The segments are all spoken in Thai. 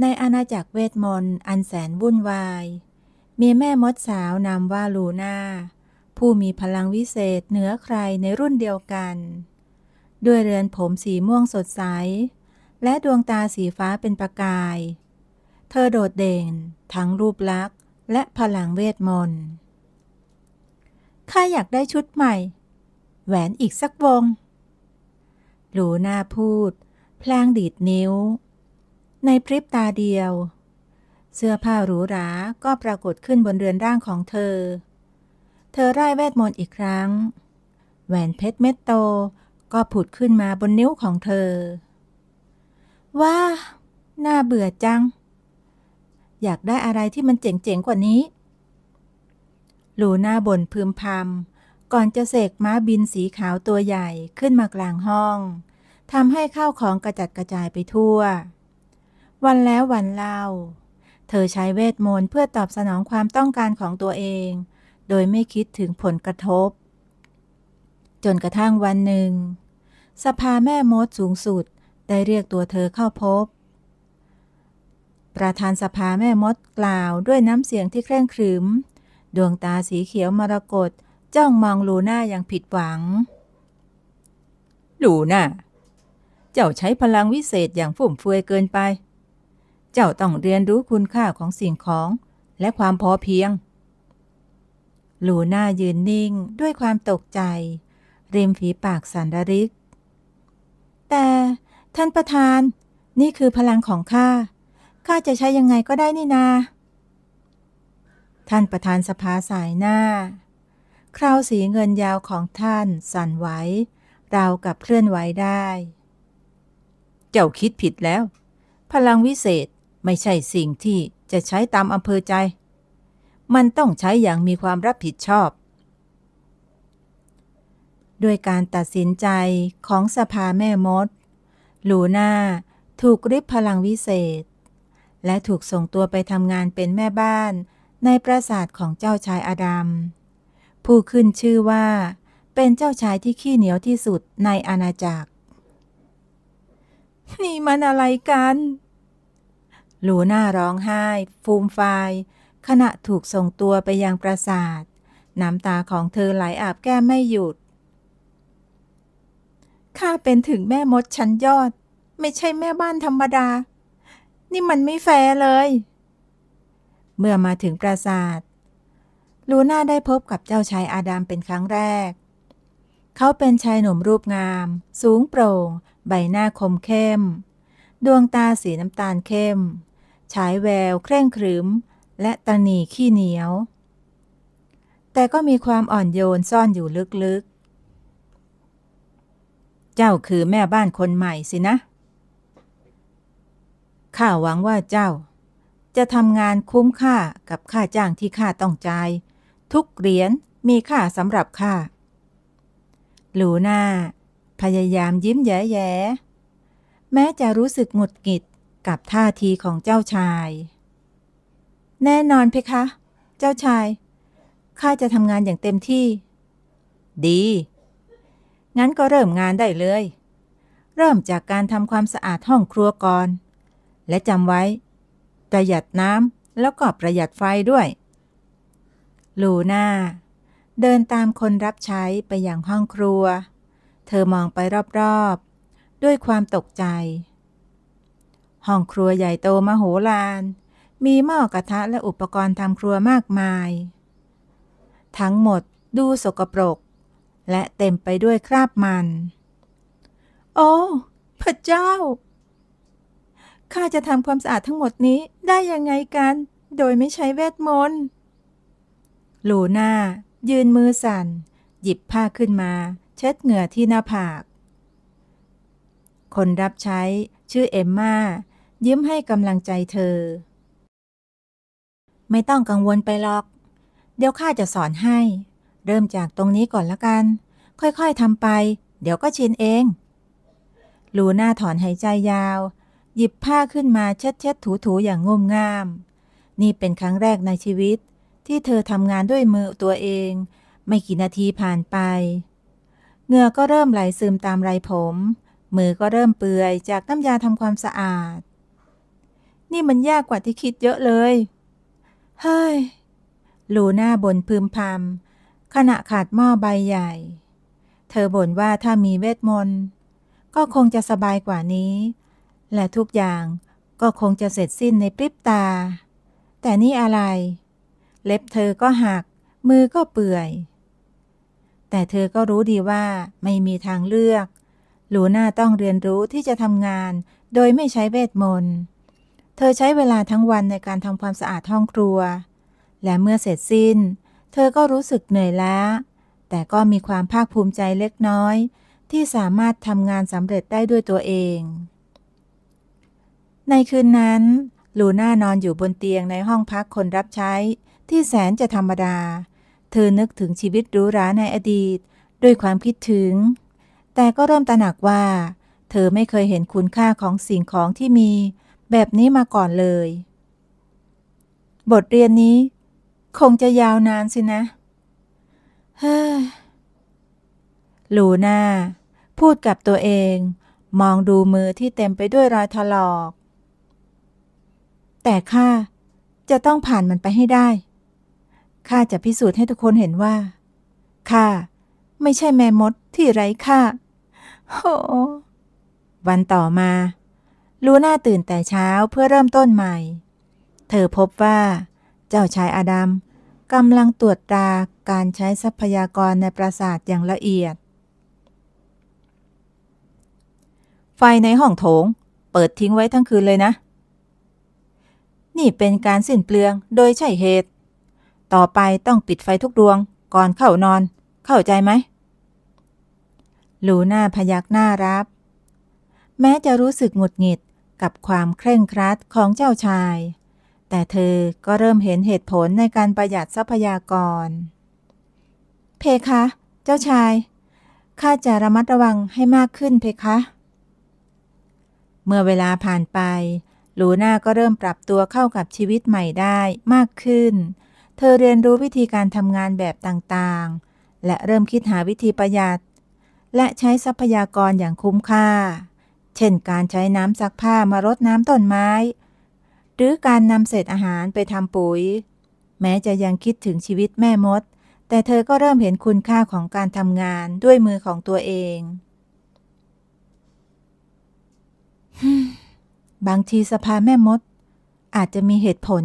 ในอาณาจักรเวทมนต์อันแสนวุ่นวาย มีแม่มดสาวนามว่าลูน่าผู้มีพลังวิเศษเหนือใครในรุ่นเดียวกัน ด้วยเรือนผมสีม่วงสดใส และดวงตาสีฟ้าเป็นประกาย เธอโดดเด่น ทั้งรูปลักษณ์ และพลังเวทมนต์ข้าอยากได้ชุดใหม่ แหวนอีกสักวงลูน่าพูดพลางดีดนิ้วในพริบตาเดียว เสื้อผ้าหรูหรา ก็ปรากฏขึ้นบนเรือนร่างของเธอ เธอไร้เวทมนต์อีกครั้ง แหวนเพชรเม็ดโตก็ผุดขึ้นมาบนนิ้วของเธอว้าน่าเบื่อจัง อยากได้อะไรที่มันเจ๋งๆกว่านี้ลูน่าบ่นพึมพำก่อนจะเสกม้าบินสีขาวตัวใหญ่ขึ้นมากลางห้องทำให้ข้าวของกระจัดกระจายไปทั่ววันแล้ววันเล่า เธอใช้เวทมนต์เพื่อตอบสนองความต้องการของตัวเอง โดยไม่คิดถึงผลกระทบ จนกระทั่งวันหนึ่ง สภาแม่มดสูงสุด ได้เรียกตัวเธอเข้าพบ ประธานสภาแม่มดกล่าวด้วยน้ำเสียงที่เคร่งครึม ดวงตาสีเขียวมรกตจ้องมองลูน่าอย่างผิดหวัง ลูน่า เจ้าใช้พลังวิเศษอย่างฟุ่มเฟือยเกินไปเจ้าต้องเรียนรู้คุณค่า ของสิ่งของและความพอเพียงลูน่ายืนนิ่งด้วยความตกใจริมฝีปากสันดริก แต่ท่านประธาน นี่คือพลังของข้า ข้าจะใช้ยังไงก็ได้นี่นา ท่านประธานสภาสายหน้า คราวสีเงินยาวของท่านสั่นไหวเรากับเคลื่อนไหวได้ เจ้าคิดผิดแล้ว พลังวิเศษไม่ใช่สิ่งที่จะใช้ตามอำเภอใจ มันต้องใช้อย่างมีความรับผิดชอบ ด้วยการตัดสินใจของสภาแม่มด หลูน้าถูกริบพลังวิเศษ และถูกส่งตัวไปทำงานเป็นแม่บ้านในปราสาทของเจ้าชายอาดัม ผู้ขึ้นชื่อว่า เป็นเจ้าชายที่ขี้เหนียวที่สุดในอาณาจักร นี่มันอะไรกันลูหน้าร้องไห้ ฟูมฟายขณะถูกส่งตัวไปยังปราสาท น้ำตาของเธอไหลาอาบแก้มไม่หยุด ข้าเป็นถึงแม่มดชั้นยอด ไม่ใช่แม่บ้านธรรมดา นี่มันไม่แฟร์เลย เมื่อมาถึงปราสาท ลูน่าได้พบกับเจ้าชายอาดามเป็นครั้งแรก เขาเป็นชายหนุ่มรูปงาม สูงโปร่ง ใบหน้าคมเข้ม ดวงตาสีน้ำตาลเข้มฉายแววเคร่งครึมและตนีขี้เหนียว แต่ก็มีความอ่อนโยนซ่อนอยู่ลึกๆ เจ้าคือแม่บ้านคนใหม่สินะ ข้าหวังว่าเจ้า จะทำงานคุ้มค่ากับค่าจ้างที่ข้าต้องจ่าย ทุกเหรียญมีค่าสำหรับข้า หลูหน้า พยายามยิ้มแย้แย้แม้จะรู้สึกหงุดหงิดกับท่าทีของเจ้าชาย แน่นอนเพคะ เจ้าชาย ข้าจะทำงานอย่างเต็มที่ ดี งั้นก็เริ่มงานได้เลย เริ่มจากการทำความสะอาดห้องครัวก่อน และจำไว้ ประหยัดน้ำแล้วก็ประหยัดไฟด้วยลูน่าเดินตามคนรับใช้ไปยังห้องครัว เธอมองไปรอบ ๆ ด้วยความตกใจห้องครัวใหญ่โตมโหฬาร มีหม้อกระทะและอุปกรณ์ทำครัวมากมาย ทั้งหมดดูสกปรก และเต็มไปด้วยคราบมัน โอ้ พระเจ้า ข้าจะทำความสะอาดทั้งหมดนี้ได้ยังไงกัน โดยไม่ใช้เวทมนต์ลูน่ายืนมือสั่น หยิบผ้าขึ้นมา เช็ดเหงื่อที่หน้าผาก คนรับใช้ชื่อเอมม่ายิ้มให้กำลังใจเธอ ไม่ต้องกังวลไปหรอก เดี๋ยวข้าจะสอนให้ เริ่มจากตรงนี้ก่อนละกัน ค่อยๆทำไป เดี๋ยวก็ชินเองลูน่าถอนหายใจยาว หยิบผ้าขึ้นมาเช็ดเช็ดถู ๆ อย่างงมงาม นี่เป็นครั้งแรกในชีวิตที่เธอทำงานด้วยมือตัวเอง ไม่กี่นาทีผ่านไปเหงื่อก็เริ่มไหลซึมตามไรผม มือก็เริ่มเปื่อยจากน้ำยาทำความสะอาดนี่มันยากกว่าที่คิดเยอะเลย เฮ้ยลูน่าบ่นพึมพำขณะขาดหม้อใบใหญ่ เธอบ่นว่าถ้ามีเวทมนต์ก็คงจะสบายกว่านี้ และทุกอย่างก็คงจะเสร็จสิ้นในปริบตา แต่นี่อะไร เล็บเธอก็หักมือก็เปื่อย แต่เธอก็รู้ดีว่าไม่มีทางเลือกลูน่าต้องเรียนรู้ที่จะทำงานโดยไม่ใช้เวทมนต์เธอใช้เวลาทั้งวันในการทำความสะอาดห้องครัว และเมื่อเสร็จสิ้น เธอก็รู้สึกเหนื่อยล้าแต่ก็มีความภาคภูมิใจเล็กน้อย ที่สามารถทำงานสำเร็จได้ด้วยตัวเอง ในคืนนั้น ลูน่านอนอยู่บนเตียงในห้องพักคนรับใช้ที่แสนจะธรรมดา เธอนึกถึงชีวิตรู้ราในอดีต ด้วยความคิดถึง แต่ก็เริ่มตระหนักว่า เธอไม่เคยเห็นคุณค่าของสิ่งของที่มีแบบนี้มาก่อนเลย บทเรียนนี้ คงจะยาวนานสินะเฮ้อลูน่าพูดกับตัวเอง มองดูมือที่เต็มไปด้วยรอยถลอก แต่ข้าจะต้องผ่านมันไปให้ได้ ข้าจะพิสูจน์ให้ทุกคนเห็นว่าข้าไม่ใช่แม่มดที่ไร้ค่าโ้วันต่อมาลูน่าตื่นแต่เช้าเพื่อเริ่มต้นใหม่ เธอพบว่า เจ้าชายอาดัมกำลังตรวจตราการใช้ทรัพยากรในปราสาทอย่างละเอียด ไฟในห้องโถงเปิดทิ้งไว้ทั้งคืนเลยนะ นี่เป็นการสิ้นเปลืองโดยใช่เหตุ ต่อไปต้องปิดไฟทุกดวงก่อนเข้านอน เข้าใจไหมลูน่าพยักหน้ารับ แม้จะรู้สึกหงุดหงิดกับความเคร่งครัดของเจ้าชาย แต่เธอก็เริ่มเห็นเหตุผลในการประหยัดทรัพยากร เพคะ เจ้าชาย ข้าจะระมัดระวังให้มากขึ้นเพคะ เมื่อเวลาผ่านไป ลูน่าก็เริ่มปรับตัวเข้ากับชีวิตใหม่ได้มากขึ้น เธอเรียนรู้วิธีการทำงานแบบต่างๆ และเริ่มคิดหาวิธีประหยัด และใช้ทรัพยากรอย่างคุ้มค่าเช่นการใช้น้ำซักผ้ามารดน้ำต้นไม้ หรือการนำเศษอาหารไปทำปุ๋ย แม้จะยังคิดถึงชีวิตแม่มด แต่เธอก็เริ่มเห็นคุณค่าของการทำงานด้วยมือของตัวเอง บางทีสภาแม่มด อาจจะมีเหตุผล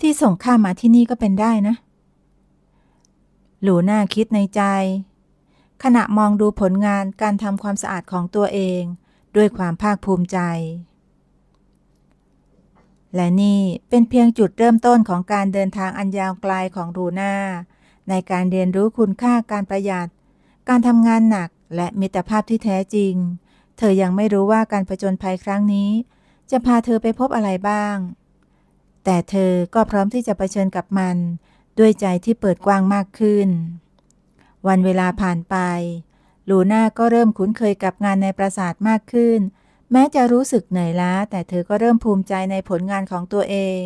ที่ส่งข้ามาที่นี่ก็เป็นได้นะ หลูน่าคิดในใจ ขณะมองดูผลงานการทำความสะอาดของตัวเองด้วยความภาคภูมิใจ และนี่เป็นเพียงจุดเริ่มต้นของการเดินทางอันยาวไกลของรูน่าในการเรียนรู้คุณค่าการประหยัดการทำงานหนักและมิตรภาพที่แท้จริง เธอยังไม่รู้ว่าการผจญภัยครั้งนี้ จะพาเธอไปพบอะไรบ้าง แต่เธอก็พร้อมที่จะะเผชิญกับมัน ด้วยใจที่เปิดกว้างมากขึ้น วันเวลาผ่านไปลูน่าก็เริ่มคุ้นเคยกับงานในปราสาทมากขึ้น แม้จะรู้สึกเหนื่อยล้าแต่เธอก็เริ่มภูมิใจในผลงานของตัวเอง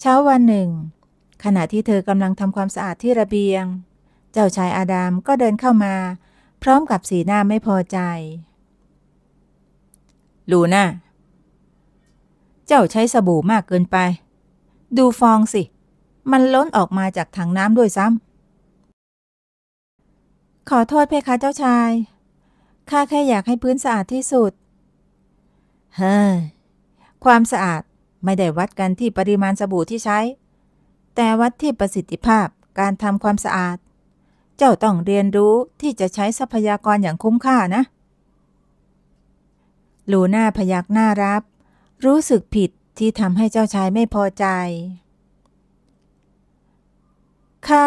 เช้าวันหนึ่ง ขณะที่เธอกำลังทำความสะอาดที่ระเบียง เจ้าชายอาดามก็เดินเข้ามา พร้อมกับสีหน้าไม่พอใจ ลูน่า เจ้าใช้สบู่มากเกินไป ดูฟองสิ มันล้นออกมาจากถังน้ำด้วยซ้ำขอโทษเพคะเจ้าชาย ข้าแค่อยากให้พื้นสะอาดที่สุด เฮ้ยความสะอาดไม่ได้วัดกันที่ปริมาณสบู่ที่ใช้ แต่วัดที่ประสิทธิภาพการทำความสะอาด เจ้าต้องเรียนรู้ที่จะใช้ทรัพยากรอย่างคุ้มค่านะลูน่าพยักหน้ารับ รู้สึกผิดที่ทำให้เจ้าชายไม่พอใจ ข้า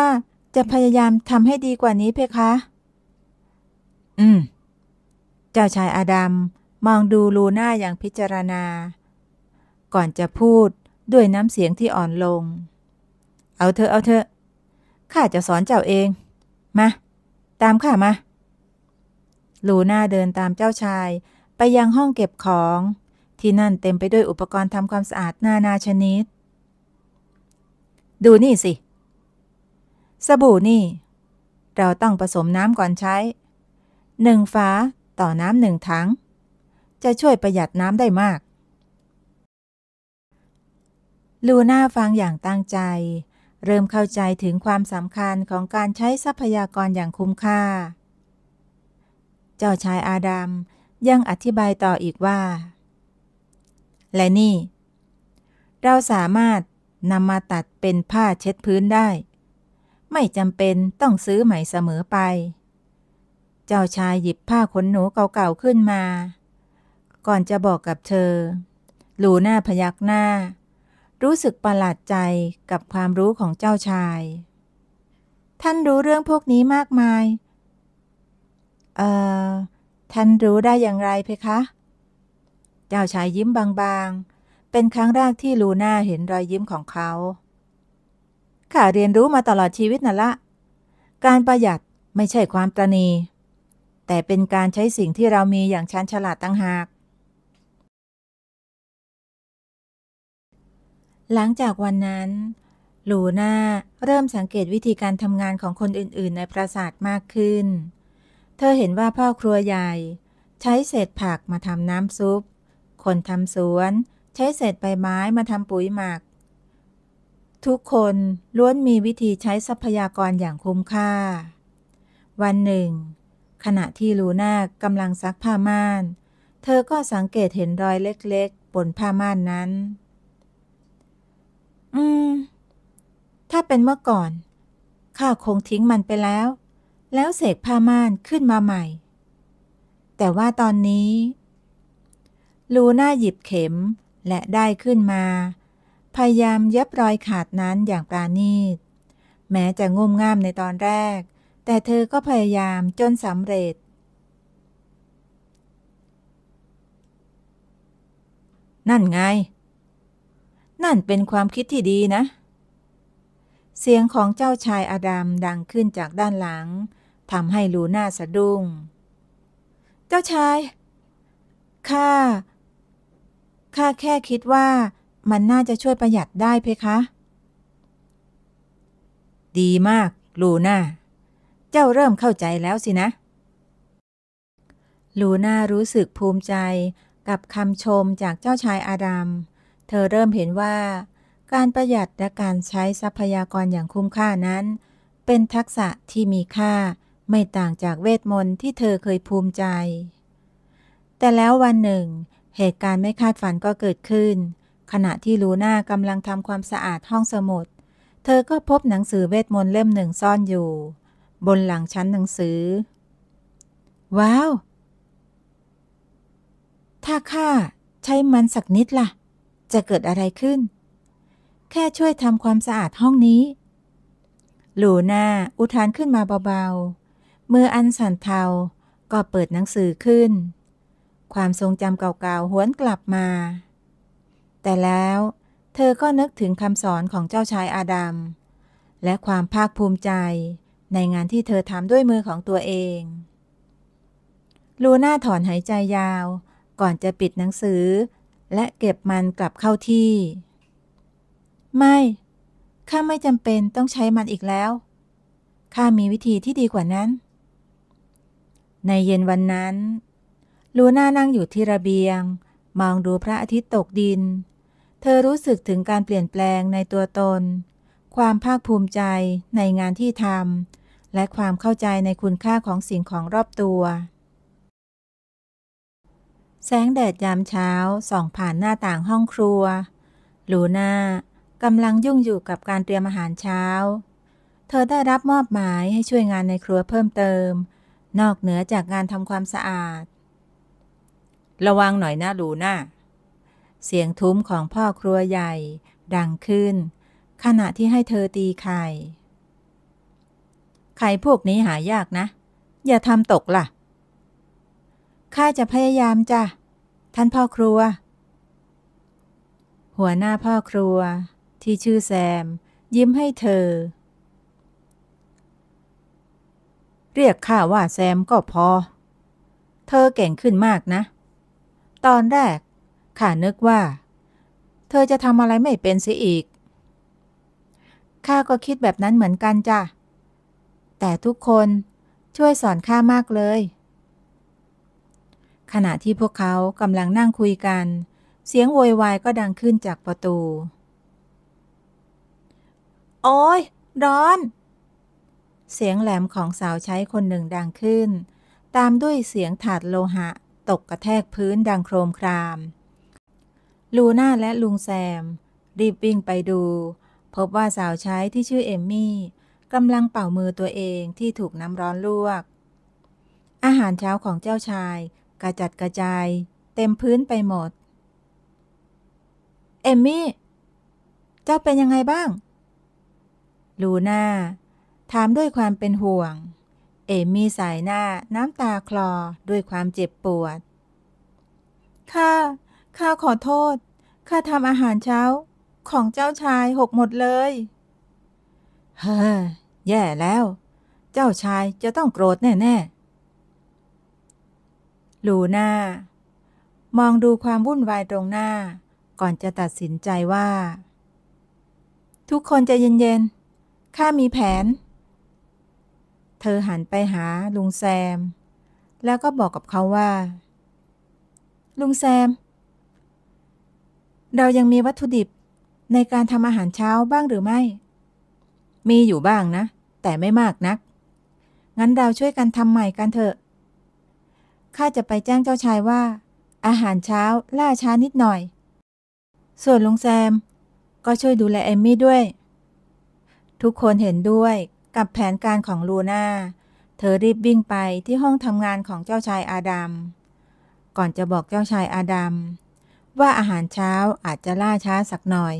จะพยายามทำให้ดีกว่านี้เพคะ อืม เจ้าชายอาดัมมองดูลูน่าอย่างพิจารณา ก่อนจะพูดด้วยน้ำเสียงที่อ่อนลง เอาเถอะ เอาเถอะ ข้าจะสอนเจ้าเอง มา ตามข้ามา ลูน่าเดินตามเจ้าชาย ไปยังห้องเก็บของที่นั่นเต็มไปด้วยอุปกรณ์ทำความสะอาดนานาชนิด ดูนี่สิเสบู่นี่ เราต้องผสมน้ำก่อนใช้หนึ่งฝาต่อน้ำหนึ่งถังจะช่วยประหยัดน้ำได้มาก ลูน่าฟังอย่างตั้งใจ เริ่มเข้าใจถึงความสำคัญของการใช้ทรัพยากรอย่างคุ้มค่า เจ้าชายอาดัมยังอธิบายต่ออีกว่า และนี่ เราสามารถ นำมาตัดเป็นผ้าเช็ดพื้นได้ไม่จำเป็นต้องซื้อใหม่เสมอไป เจ้าชายหยิบผ้าขนหนูเก่าๆขึ้นมา ก่อนจะบอกกับเธอ ลูหน้าพยักหน้า รู้สึกประหลาดใจกับความรู้ของเจ้าชาย ท่านรู้เรื่องพวกนี้มากมาย เอ่อ ท่านรู้ได้อย่างไรเพคะ เจ้าชายยิ้มบางๆ เป็นครั้งแรกที่ลูน่าเห็นรอยยิ้มของเขาข้าเรียนรู้มาตลอดชีวิตนั่นละ การประหยัดไม่ใช่ความตระณีแต่เป็นการใช้สิ่งที่เรามีอย่างชันฉลาดตั้งหาก หลังจากวันนั้น หลูหน้าเริ่มสังเกตวิธีการทำงานของคนอื่นๆในปราสาทมากขึ้น เธอเห็นว่าพ่อครัวใหญ่ ใช้เศษผักมาทำน้ำซุป คนทำสวนใช้เศษใบไม้มาทำปุ๋ยหมักทุกคนล้วนมีวิธีใช้ทรัพยากรอย่างคุ้มค่า วันหนึ่ง ขณะที่ลูน่ากำลังซักผ้าม่าน เธอก็สังเกตเห็นรอยเล็กๆ บนผ้าม่านนั้น อืม ถ้าเป็นเมื่อก่อน ข้าคงทิ้งมันไปแล้ว แล้วเสกผ้าม่านขึ้นมาใหม่ แต่ว่าตอนนี้ ลูน่าหยิบเข็ม และได้ขึ้นมาพยายามเย็บรอยขาดนั้นอย่างปราณีต แม้จะงุ่มง่ามในตอนแรก แต่เธอก็พยายามจนสำเร็จ นั่นไง นั่นเป็นความคิดที่ดีนะ เสียงของเจ้าชายอาดัมดังขึ้นจากด้านหลังทำให้ลูน่าสะดุ้งเจ้าชายข้าข้าแค่คิดว่ามันน่าจะช่วยประหยัดได้เพคะ ดีมาก ลูน่าเจ้าเริ่มเข้าใจแล้วสินะ ลูน่ารู้สึกภูมิใจกับคำชมจากเจ้าชายอาดัม เธอเริ่มเห็นว่า การประหยัดและการใช้ทรัพยากรอย่างคุ้มค่านั้น เป็นทักษะที่มีค่าไม่ต่างจากเวทมนต์ที่เธอเคยภูมิใจ แต่แล้ววันหนึ่ง เหตุการณ์ไม่คาดฝันก็เกิดขึ้นขณะที่ลูน่ากำลังทำความสะอาดห้องสมุด เธอก็พบหนังสือเวทมนต์เล่มหนึ่งซ่อนอยู่ บนหลังชั้นหนังสือ ว้าว ถ้าข้าใช้มันสักนิดละ่ะ จะเกิดอะไรขึ้น แค่ช่วยทำความสะอาดห้องนี้ ลูน่าอุทานขึ้นมาเบาๆ มืออันสั่นเทา ก็เปิดหนังสือขึ้น ความทรงจำเก่าๆหวนกลับมาแต่แล้วเธอก็นึกถึงคำสอนของเจ้าชายอาดัม และความภาคภูมิใจในงานที่เธอทำด้วยมือของตัวเอง ลูน่าถอนหายใจยาวก่อนจะปิดหนังสือและเก็บมันกลับเข้าที่ ไม่ ข้าไม่จำเป็นต้องใช้มันอีกแล้ว ข้ามีวิธีที่ดีกว่านั้น ในเย็นวันนั้น ลูน่านั่งอยู่ที่ระเบียงมองดูพระอาทิตย์ตกดิน เธอรู้สึกถึงการเปลี่ยนแปลงในตัวตน ความภาคภูมิใจในงานที่ทำ และความเข้าใจในคุณค่าของสิ่งของรอบตัว แสงแดดยามเช้าส่องผ่านหน้าต่างห้องครัว ลูน่ากำลังยุ่งอยู่กับการเตรียมอาหารเช้า เธอได้รับมอบหมายให้ช่วยงานในครัวเพิ่มเติม นอกเหนือจากงานทำความสะอาดระวังหน่อยนะลูน่าเสียงทุ้มของพ่อครัวใหญ่ ดังขึ้น ขณะที่ให้เธอตีไข่ ไข่พวกนี้หายากนะ อย่าทำตกล่ะข้าจะพยายามจ้ะ ท่านพ่อครัว หัวหน้าพ่อครัว ที่ชื่อแซม ยิ้มให้เธอ เรียกข้าว่าแซมก็พอ เธอเก่งขึ้นมากนะเตอนแรกข้านึกว่า เธอจะทำอะไรไม่เป็นเสียอีก ข้าก็คิดแบบนั้นเหมือนกันจ้ะ แต่ทุกคนช่วยสอนข้ามากเลย ขณะที่พวกเขากำลังนั่งคุยกัน เสียงโวยวายก็ดังขึ้นจากประตู โอ้ยร้อน เสียงแหลมของสาวใช้คนหนึ่งดังขึ้น ตามด้วยเสียงถาดโลหะตกกระแทกพื้นดังโครมคราม ลูน่าและลุงแซม รีบวิ่งไปดู พบว่าสาวใช้ที่ชื่อเอมมี่กำลังเป่ามือตัวเองที่ถูกน้ำร้อนลวก อาหารเช้าของเจ้าชาย กระจัดกระจาย เต็มพื้นไปหมด เอมมี่ เจ้าเป็นยังไงบ้าง ลูน่า ถามด้วยความเป็นห่วงเอมี่สายหน้าน้ำตาคลอด้วยความเจ็บปวดข้าข้า ขอโทษ ข้าทำอาหารเช้า ของเจ้าชายหกหมดเลย เฮ้อแย่แล้ว เจ้าชายจะต้องโกรธแน่ๆลูน่ามองดูความวุ่นวายตรงหน้า ก่อนจะตัดสินใจว่า ทุกคนจะเย็นๆ ข้ามีแผนเธอหันไปหาลุงแซม แล้วก็บอกกับเขาว่า ลุงแซมเรายังมีวัตถุดิบในการทำอาหารเช้าบ้างหรือไม่ มีอยู่บ้างนะ แต่ไม่มากนัก งั้นเราช่วยกันทำใหม่กันเถอะข้าจะไปแจ้งเจ้าชายว่า อาหารเช้าล่าช้านิดหน่อย ส่วนลุงแซม ก็ช่วยดูแลเอมมี่ด้วย ทุกคนเห็นด้วยกับแผนการของลูน่า เธอรีบวิ่งไปที่ห้องทำงานของเจ้าชายอาดัม ก่อนจะบอกเจ้าชายอาดัมว่าอาหารเช้าอาจจะล่าช้าสักหน่อย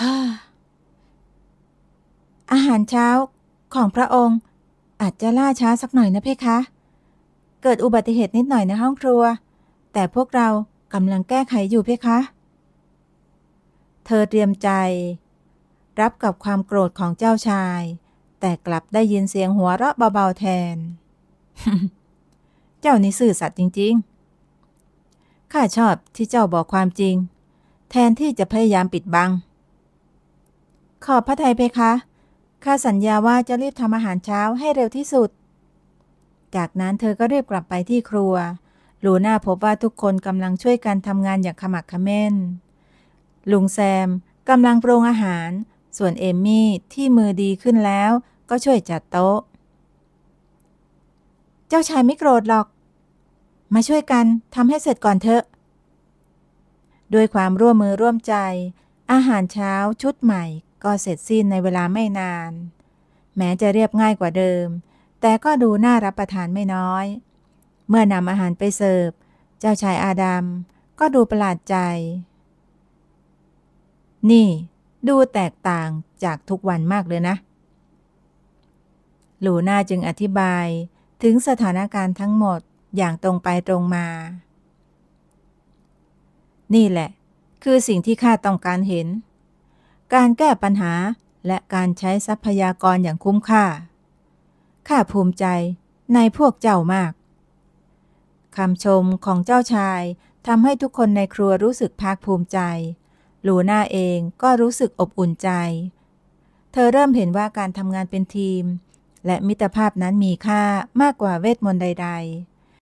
ฮาอาหารเช้าของพระองค์อาจจะล่าช้าสักหน่อย นะเพคะ เกิดอุบัติเหตุนิดหน่อย ในห้องครัว แต่พวกเรากำลังแก้ไขอยู่เพคะ เธอเตรียมใจรับกับความโกรธของเจ้าชาย แต่กลับได้ยินเสียงหัวเราะเบาๆแทน เจ้านี่สื่อสัตย์จริง ๆ ข้าชอบที่เจ้าบอกความจริง แทนที่จะพยายามปิดบัง ขอบพระทัยเพคะ ข้าสัญญาว่าจะรีบทำอาหารเช้าให้เร็วที่สุด จากนั้นเธอก็รีบกลับไปที่ครัว หลูน้าพบว่าทุกคนกำลังช่วยกันทำงานอย่างขมักขม้นลุงแซมกำลังปรุงอาหารส่วนเอมมี่ที่มือดีขึ้นแล้ว ก็ช่วยจัดโต๊ะ เจ้าชายไม่โกรธหรอก มาช่วยกันทำให้เสร็จก่อนเถอะ ด้วยความร่วมมือร่วมใจ อาหารเช้าชุดใหม่ ก็เสร็จสิ้นในเวลาไม่นาน แม้จะเรียบง่ายกว่าเดิม แต่ก็ดูน่ารับประทานไม่น้อย เมื่อนำอาหารไปเสิร์ฟเจ้าชายอาดัมก็ดูประหลาดใจ นี่ดูแตกต่างจากทุกวันมากเลยนะ หลูน่าจึงอธิบายถึงสถานการณ์ทั้งหมดอย่างตรงไปตรงมา นี่แหละ คือสิ่งที่ข้าต้องการเห็น การแก้ปัญหาและการใช้ทรัพยากรอย่างคุ้มค่า ข้าภูมิใจในพวกเจ้ามาก คำชมของเจ้าชายทำให้ทุกคนในครัวรู้สึกภาคภูมิใจลูน่าเองก็รู้สึกอบอุ่นใจ เธอเริ่มเห็นว่าการทำงานเป็นทีม และมิตรภาพนั้นมีค่ามากกว่าเวทมนต์ใด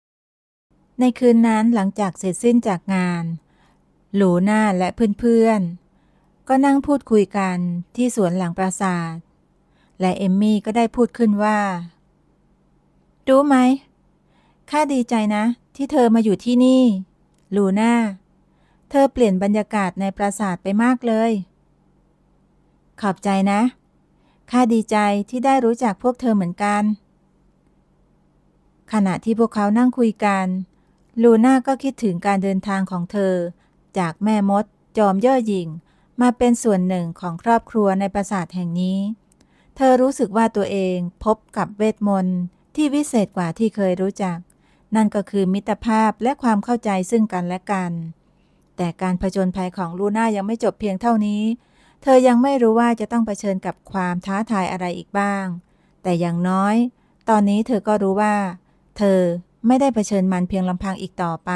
ๆ ในคืนนั้นหลังจากเสร็จสิ้นจากงานลูน่าและเพื่อนๆ ก็นั่งพูดคุยกันที่สวนหลังปราสาท และเอมมี่ก็ได้พูดขึ้นว่า รู้ไหม ข้าดีใจนะที่เธอมาอยู่ที่นี่ลูน่าธอเปลี่ยนบรรยากาศในปราสาทไปมากเลย ขอบใจนะ ข้าดีใจที่ได้รู้จักพวกเธอเหมือนกัน ขณะที่พวกเขานั่งคุยกัน ลูน่าก็คิดถึงการเดินทางของเธอ จากแม่มด จอมย่อหยิ่งมาเป็นส่วนหนึ่งของครอบครัวในปราสาทแห่งนี้ เธอรู้สึกว่าตัวเองพบกับเวทมนต์ที่วิเศษกว่าที่เคยรู้จัก นั่นก็คือมิตรภาพและความเข้าใจซึ่งกันและกันแต่การผจญภัยของลูน่ายังไม่จบเพียงเท่านี้ เธอยังไม่รู้ว่าจะต้องเผชิญกับความท้าทายอะไรอีกบ้าง แต่อย่างน้อย ตอนนี้เธอก็รู้ว่า เธอไม่ได้เผชิญมันเพียงลำพังอีกต่อไป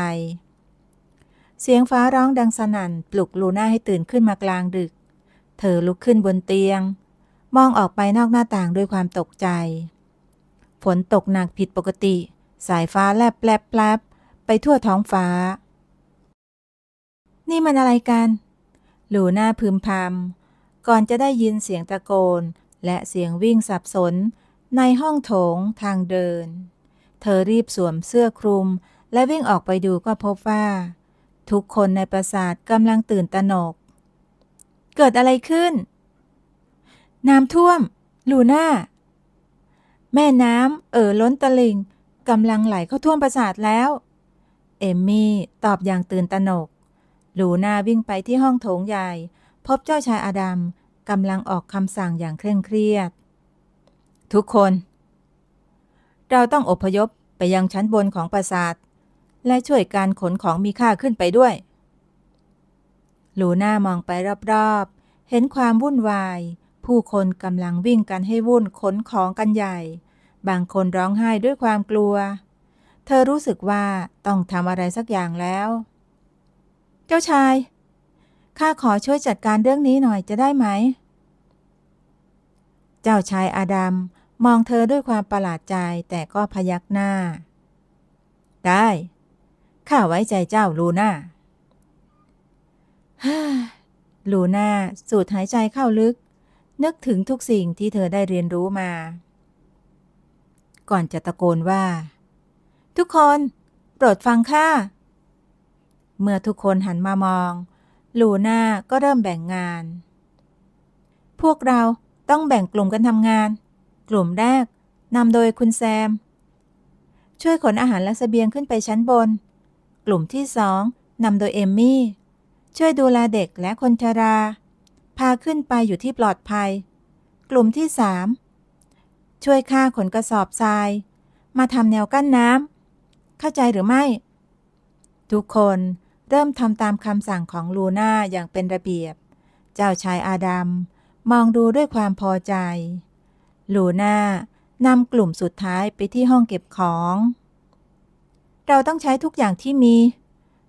เสียงฟ้าร้องดังสนัน่นปลุกลูน่าให้ตื่นขึ้นมากลางดึก เธอลุกขึ้นบนเตียง มองออกไปนอกหน้าต่างด้วยความตกใจ ฝนตกหนักผิดปกติ สายฟ้าแลบแปลบไปทั่วท้องฟ้านี่มันอะไรกัน หลูหน้าพึมพำ ก่อนจะได้ยินเสียงตะโกนและเสียงวิ่งสับสน ในห้องโถงทางเดิน เธอรีบสวมเสื้อคลุม และวิ่งออกไปดูก็พบว่าทุกคนในปราสาทกำลังตื่นตระหนก เกิดอะไรขึ้น น้ำท่วม ลูน่าแม่น้ำเอ่อล้นตลิ่งกำลังไหลเข้าท่วมปราสาทแล้ว เอมมี่ตอบอย่างตื่นตระหนกลูนาวิ่งไปที่ห้องโถงใหญ่ พบเจ้าชายอาดัมกำลังออกคำสั่งอย่างเคร่งเครียด ทุกคน เราต้องอพยพไปยังชั้นบนของปราสาท และช่วยการขนของมีค่าขึ้นไปด้วยลูน่ามองไปรอบๆเห็นความวุ่นวาย ผู้คนกำลังวิ่งกันให้วุ่นขนของกันใหญ่ บางคนร้องไห้ด้วยความกลัว เธอรู้สึกว่าต้องทำอะไรสักอย่างแล้วเจ้าชาย ข้าขอช่วยจัดการเรื่องนี้หน่อยจะได้ไหม เจ้าชายอาดัมมองเธอด้วยความประหลาดใจแต่ก็พยักหน้า ได้ ข้าไว้ใจเจ้าลูน่าลูน่า สูดหายใจเข้าลึก นึกถึงทุกสิ่งที่เธอได้เรียนรู้มา ก่อนจะตะโกนว่า ทุกคนโปรดฟังข้าเมื่อทุกคนหันมามองลูน่าก็เริ่มแบ่งงาน พวกเราต้องแบ่งกลุ่มกันทำงาน กลุ่มแรกนำโดยคุณแซม ช่วยขนอาหาร และสเสบียงขึ้นไปชั้นบน กลุ่มที่สองนำโดยเอมมี่ ช่วยดูแลเด็กและคนชรา พาขึ้นไปอยู่ที่ปลอดภัย กลุ่มที่สามช่วยข้าขนกระสอบทรายมาทำแนวกั้นน้ำเข้าใจหรือไม่ ทุกคนเริ่มทำตามคำสั่งของลูน่าอย่างเป็นระเบียบ เจ้าชายอาดัมมองดูด้วยความพอใจ ลูน่านำกลุ่มสุดท้ายไปที่ห้องเก็บของ เราต้องใช้ทุกอย่างที่มี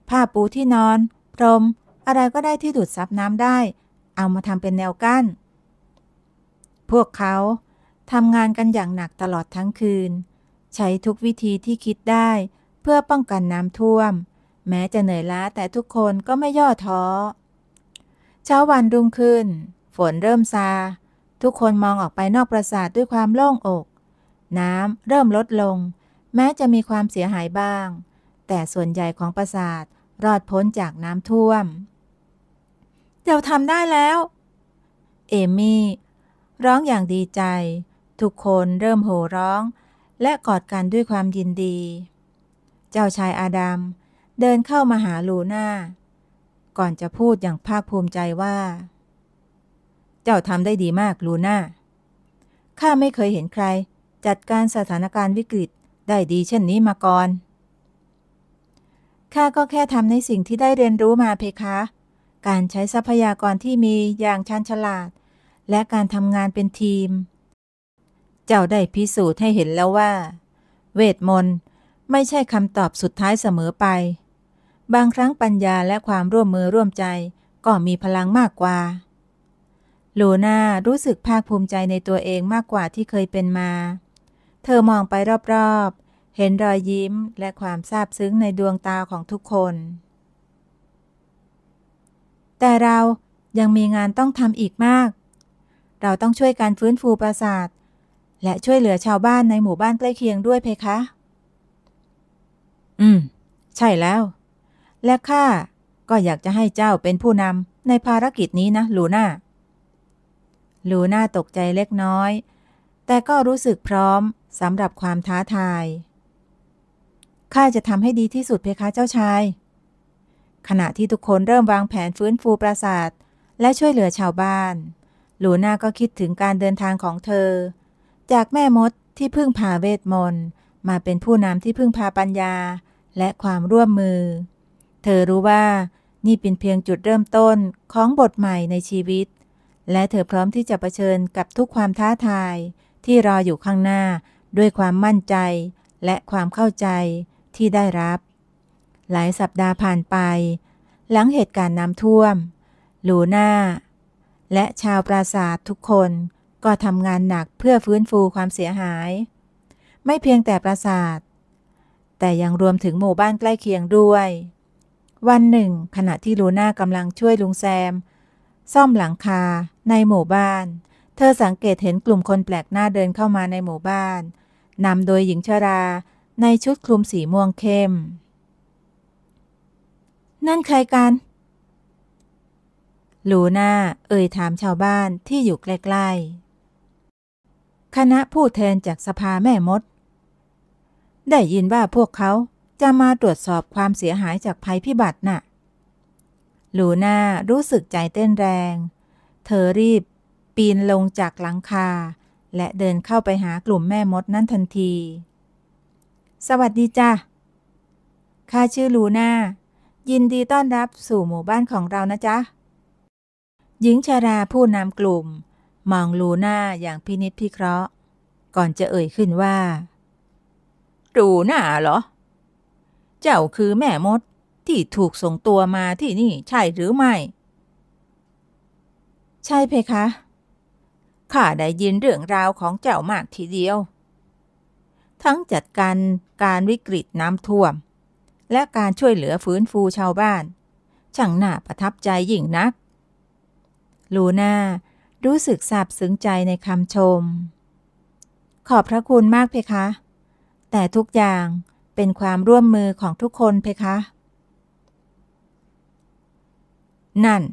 ผ้าปูที่นอนพรม อะไรก็ได้ที่ดูดซับน้ำได้ เอามาทำเป็นแนวกั้น พวกเขาทำงานกันอย่างหนักตลอดทั้งคืน ใช้ทุกวิธีที่คิดได้เพื่อป้องกันน้ำท่วมแม้ จะเหนื่อยล้าแต่ทุกคนก็ไม่ย่อท้อ เช้าวันรุ่งขึ้น ฝนเริ่มซา ทุกคนมองออกไปนอกปราสาทด้วยความโล่งอก น้ำ เริ่มลดลง แม้จะมีความเสียหายบ้าง แต่ส่วนใหญ่ของปราสาทรอด พ้น จากน้ำท่วมเราทำได้แล้ว เอมี่ร้องอย่างดีใจ ทุกคนเริ่มโห่ร้อง และกอดกันด้วยความยินดี เจ้าชายอาดัมเดินเข้ามาหาลูน่าก่อนจะพูดอย่างภาคภูมิใจว่า เจ้าทำได้ดีมากลูน่าข้าไม่เคยเห็นใครจัดการสถานการณ์วิกฤตได้ดีเช่นนี้มาก่อนข้าก็แค่ทำในสิ่งที่ได้เรียนรู้มาเพคะ การใช้ทรัพยากรที่มีอย่างชันฉลาด และการทำงานเป็นทีม เจ้าได้พิสูจน์ให้เห็นแล้วว่า เวทมนต์ไม่ใช่คำตอบสุดท้ายเสมอไปบางครั้งปัญญาและความร่วมมือร่วมใจก็มีพลังมากกว่า โลนารู้สึกภาคภูมิใจในตัวเองมากกว่าที่เคยเป็นมา เธอมองไปรอบๆ เห็นรอยยิ้มและความซาบซึ้งในดวงตาของทุกคน แต่เรายังมีงานต้องทำอีกมาก เราต้องช่วยการฟื้นฟูปราสาท และช่วยเหลือชาวบ้านในหมู่บ้านใกล้เคียงด้วยเพคะ อืม ใช่แล้วและข้าก็อยากจะให้เจ้าเป็นผู้นำในภารกิจนี้นะลูน่าลูน่าตกใจเล็กน้อย แต่ก็รู้สึกพร้อมสำหรับความท้าทาย ข้าจะทำให้ดีที่สุดเพคะเจ้าชาย ขณะที่ทุกคนเริ่มวางแผนฟื้นฟูปราสาท และช่วยเหลือชาวบ้านลูน่าก็คิดถึงการเดินทางของเธอ จากแม่มดที่พึ่งพาเวทมนต์มาเป็นผู้นำที่พึ่งพาปัญญาและความร่วมมือเธอรู้ว่านี่เป็นเพียงจุดเริ่มต้นของบทใหม่ในชีวิต และเธอพร้อมที่จะะเผชิญกับทุกความท้าทายที่รออยู่ข้างหน้าด้วยความมั่นใจ และความเข้าใจที่ได้รับ หลายสัปดาห์ผ่านไป หลังเหตุการณ์น้ำท่วมหลูน่า และชาวปราสาททุกคนก็ทำงานหนักเพื่อฟื้นฟูความเสียหาย ไม่เพียงแต่ปราสาทแต่ยังรวมถึงหมู่บ้านใกล้เคียงด้วยวันหนึ่งขณะที่ลูน่ากำลังช่วยลุงแซม ซ่อมหลังคาในหมู่บ้าน เธอสังเกตเห็นกลุ่มคนแปลกหน้าเดินเข้ามาในหมู่บ้านนำโดยหญิงชราในชุดคลุมสีม่วงเข้ม นั่นใครกัน ลูน่าเอ่ยถามชาวบ้านที่อยู่ใกล้ๆคณะผู้แทนจากสภาแม่มด ได้ยินว่าพวกเขาจะมาตรวจสอบความเสียหายจากภัยพิบัตินะ่ะ ลูน่ารู้สึกใจเต้นแรง เธอรีบ ปีนลงจากหลังคา และเดินเข้าไปหากลุ่มแม่มดนั่นทันที สวัสดีจ้ะข้าชื่อลูน่า ยินดีต้อนรับสู่หมู่บ้านของเรานะจ๊ะหญิงชาราผู้นำกลุ่ม มองลูน่าอย่างพินิษพิเคราะห์ ก่อนจะเอ่ยขึ้นว่า ลูน่าเหรอเจ้าคือแม่มดที่ถูกส่งตัวมาที่นี่ใช่หรือไม่ ใช่เพคะข้าได้ยินเรื่องราวของเจ้ามากทีเดียว ทั้งจัดการการวิกฤตน้ำท่วม และการช่วยเหลือฟื้นฟูชาวบ้าน ช่างน่าประทับใจยิ่งนัก ลูน่ารู้สึกซาบซึ้งใจในคำชม ขอบพระคุณมากเพคะ แต่ทุกอย่างเป็นความร่วมมือของทุกคนเพคะ นั่น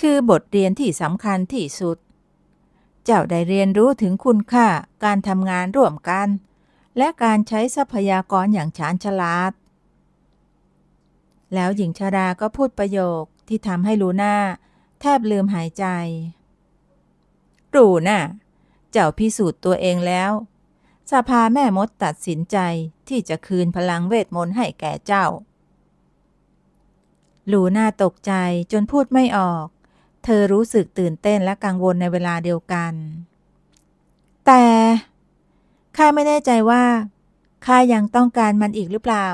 คือบทเรียนที่สำคัญที่สุด เจ้าได้เรียนรู้ถึงคุณค่าการทำงานร่วมกัน และการใช้ทรัพยากรอย่างฉานฉลาด แล้วหญิงชาราก็พูดประโยคที่ทำให้ลูน่าแทบลืมหายใจ รูน่ะเจ้าพิสูจน์ตัวเองแล้วสภาแม่มดตัดสินใจที่จะคืนพลังเวทมนต์ให้แก่เจ้าลูน่าตกใจจนพูดไม่ออก เธอรู้สึกตื่นเต้นและกังวลในเวลาเดียวกัน แต่ข้าไม่แน่ใจว่าข้ายังต้องการมันอีกหรือเปล่า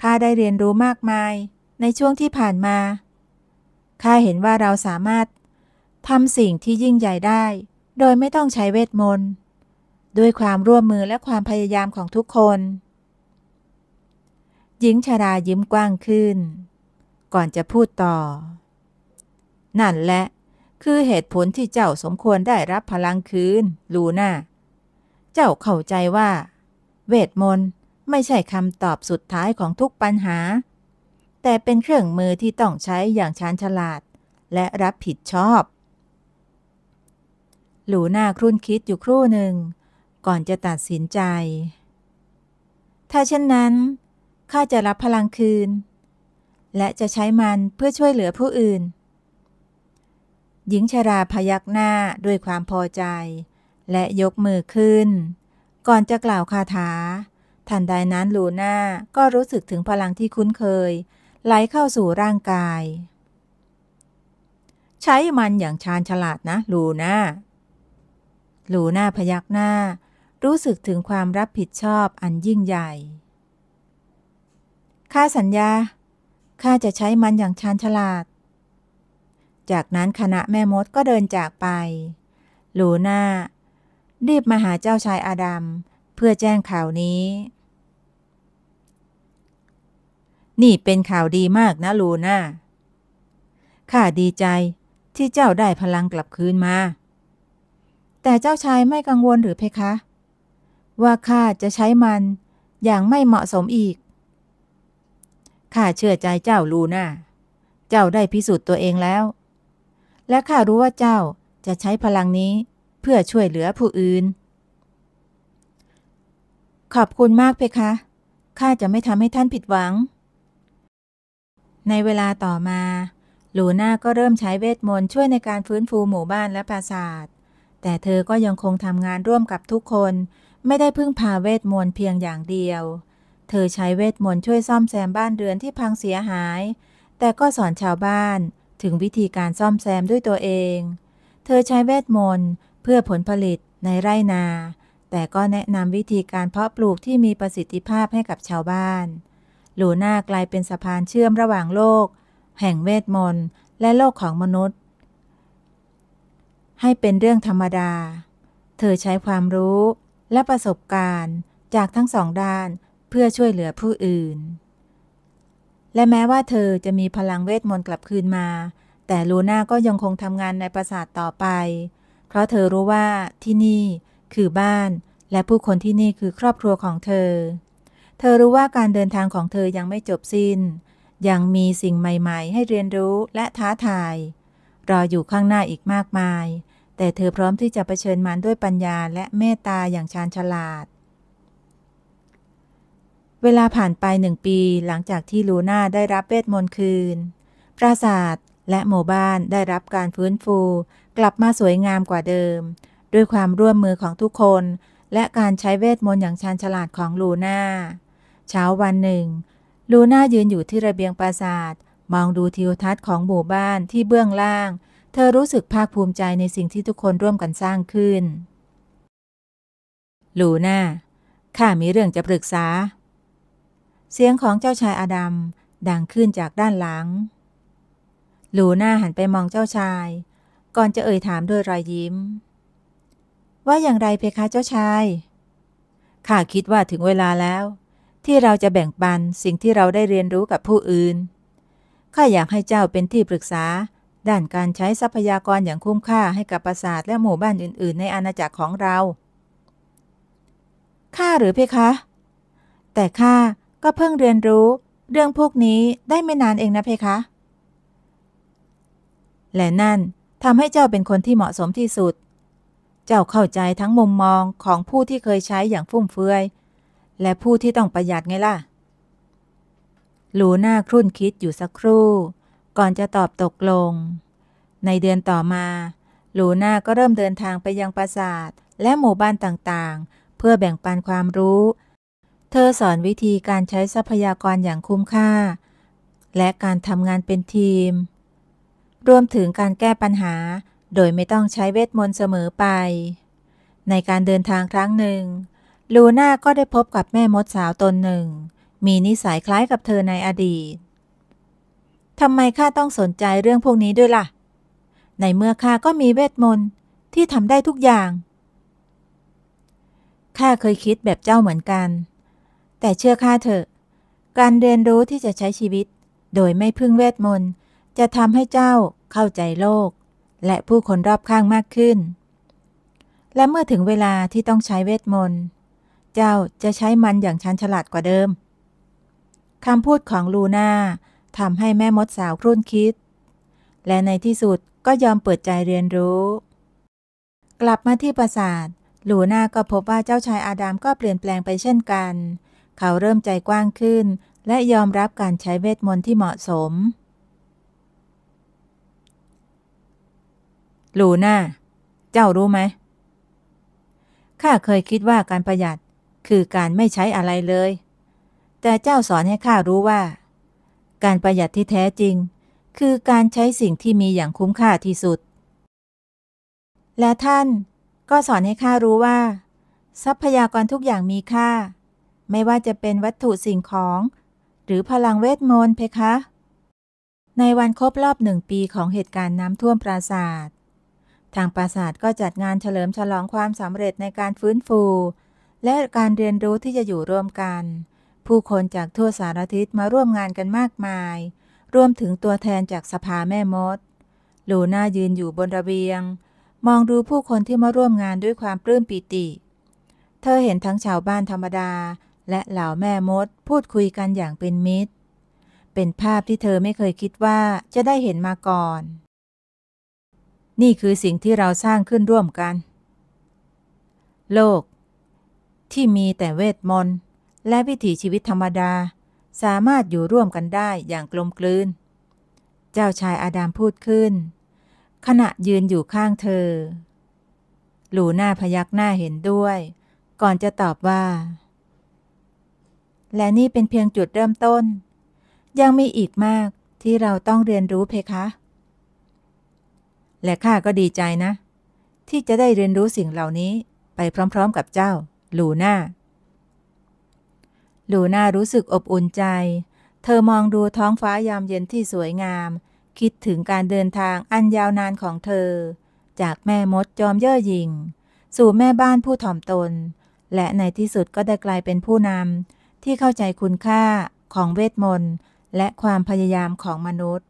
ข้าได้เรียนรู้มากมายในช่วงที่ผ่านมา ข้าเห็นว่าเราสามารถทำสิ่งที่ยิ่งใหญ่ได้ โดยไม่ต้องใช้เวทมนต์ด้วยความร่วมมือและความพยายามของทุกคนหญิงชารายิ้มกว้างขึ้น ก่อนจะพูดต่อ นั่นแหละคือเหตุผลที่เจ้าสมควรได้รับพลังคืนลูน่าเจ้าเข้าใจว่า เวทมนต์ไม่ใช่คำตอบสุดท้ายของทุกปัญหา แต่เป็นเครื่องมือที่ต้องใช้อย่างชาญฉลาด และรับผิดชอบลูน่าครุ่นคิดอยู่ครู่หนึ่งก่อนจะตัดสินใจ ถ้าเช่นนั้นข้าจะรับพลังคืน และจะใช้มันเพื่อช่วยเหลือผู้อื่น หญิงชราพยักหน้าด้วยความพอใจ และยกมือขึ้น ก่อนจะกล่าวคาถา ทันใดนั้นลูน่าก็รู้สึกถึงพลังที่คุ้นเคย ไหลเข้าสู่ร่างกาย ใช้มันอย่างชาญฉลาดนะลูน่าลูน่าพยักหน้ารู้สึกถึงความรับผิดชอบอันยิ่งใหญ่ข้าสัญญา ข้าจะใช้มันอย่างชาญฉลาด จากนั้นคณะแม่มดก็เดินจากไปหลูน่า รีบมาหาเจ้าชายอาดัมเพื่อแจ้งข่าวนี้ นี่เป็นข่าวดีมากนะลูน่า ข้าดีใจที่เจ้าได้พลังกลับคืนมา แต่เจ้าชายไม่กังวลหรือเพคะว่าข้าจะใช้มันอย่างไม่เหมาะสมอีก ข้าเชื่อใจเจ้าลูน่าเจ้าได้พิสูจน์ตัวเองแล้ว และข้ารู้ว่าเจ้าจะใช้พลังนี้เพื่อช่วยเหลือผู้อื่น ขอบคุณมากเพคะ ข้าจะไม่ทำให้ท่านผิดหวัง ในเวลาต่อมา ลูน่าก็เริ่มใช้เวทมนต์ช่วยในการฟื้นฟูหมู่บ้านและปราสาท แต่เธอก็ยังคงทำงานร่วมกับทุกคนไม่ได้พึ่งพาเวทมนต์เพียงอย่างเดียว เธอใช้เวทมนต์ช่วยซ่อมแซมบ้านเรือนที่พังเสียหาย แต่ก็สอนชาวบ้านถึงวิธีการซ่อมแซมด้วยตัวเอง เธอใช้เวทมนต์เพื่อผลผลิตในไร่นา แต่ก็แนะนำวิธีการเพาะปลูกที่มีประสิทธิภาพให้กับชาวบ้าน หลูน่ากลายเป็นสะพานเชื่อมระหว่างโลก แห่งเวทมนต์และโลกของมนุษย์ ให้เป็นเรื่องธรรมดา เธอใช้ความรู้และประสบการณ์จากทั้งสองด้านเพื่อช่วยเหลือผู้อื่น และแม้ว่าเธอจะมีพลังเวทมนต์กลับคืนมา แต่ลูน่าก็ยังคงทำงานในปราสาทต่อไป เพราะเธอรู้ว่าที่นี่ คือบ้าน และผู้คนที่นี่คือครอบครัวของเธอ เธอรู้ว่าการเดินทางของเธอยังไม่จบสิน้น ยังมีสิ่งใหม่ๆ ให้เรียนรู้และท้าทาย รออยู่ข้างหน้าอีกมากมายแต่เธอพร้อมที่จะะเผชิญมันด้วยปัญญาและเมตตาอย่างชาญฉลาด เวลาผ่านไปหนึ่งปีหลังจากที่ลูน่าได้รับเวทมนต์คืน ปราสาทและหมู่บ้านได้รับการฟื้นฟู กลับมาสวยงามกว่าเดิม ด้วยความร่วมมือของทุกคน และการใช้เวทมนต์อย่างชาญฉลาดของลูน่าเช้าวันหนึ่ง ลูน่ายืนอยู่ที่ระเบียงปราสาทมองดูทิวทัศน์ของหมู่บ้านที่เบื้องล่างเธอรู้สึกภาคภูมิใจในสิ่งที่ทุกคนร่วมกันสร้างขึ้นลูน่าข้ามีเรื่องจะปรึกษา เสียงของเจ้าชายอาดัมดังขึ้นจากด้านหลังลูน่าหันไปมองเจ้าชาย ก่อนจะเอ่ยถามด้วยรอยยิ้ม ว่าอย่างไรเพคะเจ้าชาย ข้าคิดว่าถึงเวลาแล้ว ที่เราจะแบ่งปันสิ่งที่เราได้เรียนรู้กับผู้อื่น ข้าอยากให้เจ้าเป็นที่ปรึกษาด้านการใช้ทรัพยากรอย่างคุ้มค่าให้กับปราสาท และหมู่บ้านอื่น ๆ ใน อาณาจักรของเราข้าหรือเพคะ แต่ข้าก็เพิ่งเรียนรู้ เรื่องพวกนี้ได้ไม่นานเอง นะเพคะ และนั่นทำให้เจ้าเป็นคนที่เหมาะสมที่สุด เจ้าเข้าใจทั้งมุมมองของผู้ที่เคยใช้อย่างฟุ่มเฟือย และผู้ที่ต้องประหยัดไงล่ะลูน่าครุ่นคิดอยู่สักครู่ก่อนจะตอบตกลง ในเดือนต่อมา ลูน่าก็เริ่มเดินทางไปยังปราสาท และหมู่บ้านต่างๆ เพื่อแบ่งปันความรู้ เธอสอนวิธีการใช้ทรัพยากรอย่างคุ้มค่า และการทำงานเป็นทีม รวมถึงการแก้ปัญหาโดยไม่ต้องใช้เวทมนต์เสมอไป ในการเดินทางครั้งหนึ่ง ลูน่าก็ได้พบกับแม่มดสาวตนหนึ่ง มีนิสัยคล้ายกับเธอในอดีตทำไมข้าต้องสนใจเรื่องพวกนี้ด้วยละ่ะ ในเมื่อข้าก็มีเวทมนต์ที่ทำได้ทุกอย่าง ข้าเคยคิดแบบเจ้าเหมือนกัน แต่เชื่อข้าเถอะ การเรียนรู้ที่จะใช้ชีวิต โดยไม่พึ่งเวทมนต์จะทำให้เจ้าเข้าใจโลก และผู้คนรอบข้างมากขึ้น และเมื่อถึงเวลาที่ต้องใช้เวทมนต์เจ้าจะใช้มันอย่างชันฉลาดกว่าเดิมคำพูดของลูน่าทำให้แม่มดสาว ครุ่นคิด และในที่สุดก็ยอมเปิดใจเรียนรู้ กลับมาที่ปราสาทลูนาก็พบว่าเจ้า ชายอาดามก็เปลี่ยนแปลงไปเช่นกัน เขาเริ่มใจกว้างขึ้น และยอมรับการใช้เวทมนต์ที่เหมาะสม หลูนาเจ้ารู้ไหม ข้าเคยคิดว่าการประหยัด คือการไม่ใช้อะไรเลย แต่เจ้าสอน ให้ ข้า รู้ว่าการประหยัดที่แท้จริง คือการใช้สิ่งที่มีอย่างคุ้มค่าที่สุด และท่านก็สอนให้ข้ารู้ว่า ทรัพยากรทุกอย่างมีค่า ไม่ว่าจะเป็นวัตถุสิ่งของ หรือพลังเวทมนต์เพคะ ในวันครบรอบหนึ่งปีของเหตุการณ์น้ำท่วมปราสาททางปราสาทก็จัดงานเฉลิมฉลองความสำเร็จในการฟื้นฟู และการเรียนรู้ที่จะอยู่ร่วมกันผู้คนจากทั่วสารทิศมาร่วมงานกันมากมาย รวมถึงตัวแทนจากสภาแม่มดลูน่ายืนอยู่บนระเบียง มองดูผู้คนที่มาร่วมงานด้วยความปลื้มปิติ เธอเห็นทั้งชาวบ้านธรรมดาและเหล่าแม่มดพูดคุยกันอย่างเป็นมิตร เป็นภาพที่เธอไม่เคยคิดว่าจะได้เห็นมาก่อน นี่คือสิ่งที่เราสร้างขึ้นร่วมกัน โลก ที่มีแต่เวทมนต์และวิถีชีวิตธรรมดาสามารถอยู่ร่วมกันได้อย่างกลมกลืน เจ้าชายอาดามพูดขึ้น ขณะยืนอยู่ข้างเธอ หลูหน้าพยักหน้าเห็นด้วย ก่อนจะตอบว่า และนี่เป็นเพียงจุดเริ่มต้น ยังมีอีกมากที่เราต้องเรียนรู้เพคะ และข้าก็ดีใจนะ ที่จะได้เรียนรู้สิ่งเหล่านี้ไปพร้อมๆกับเจ้าหลูหน้าลูน่ารู้สึกอบอุ่นใจ เธอมองดูท้องฟ้ายามเย็นที่สวยงาม คิดถึงการเดินทางอันยาวนานของเธอ จากแม่มดจอมเย่อหยิ่ง สู่แม่บ้านผู้ถ่อมตน และในที่สุดก็ได้กลายเป็นผู้นำ ที่เข้าใจคุณค่าของเวทมนต์และความพยายามของมนุษย์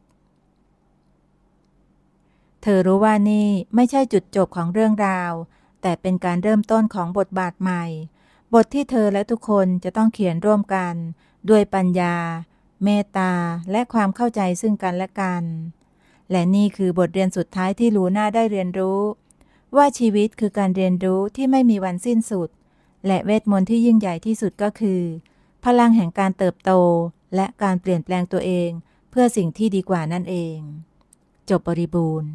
เธอรู้ว่านี่ไม่ใช่จุดจบของเรื่องราว แต่เป็นการเริ่มต้นของบทบาทใหม่บทที่เธอและทุกคนจะต้องเขียนร่วมกัน ด้วยปัญญา เมตตาและความเข้าใจซึ่งกันและกัน และนี่คือบทเรียนสุดท้ายที่ลูน่าได้เรียนรู้ ว่าชีวิตคือการเรียนรู้ที่ไม่มีวันสิ้นสุด และเวทมนต์ที่ยิ่งใหญ่ที่สุดก็คือ พลังแห่งการเติบโต และการเปลี่ยนแปลงตัวเองเพื่อสิ่งที่ดีกว่านั่นเอง จบบริบูรณ์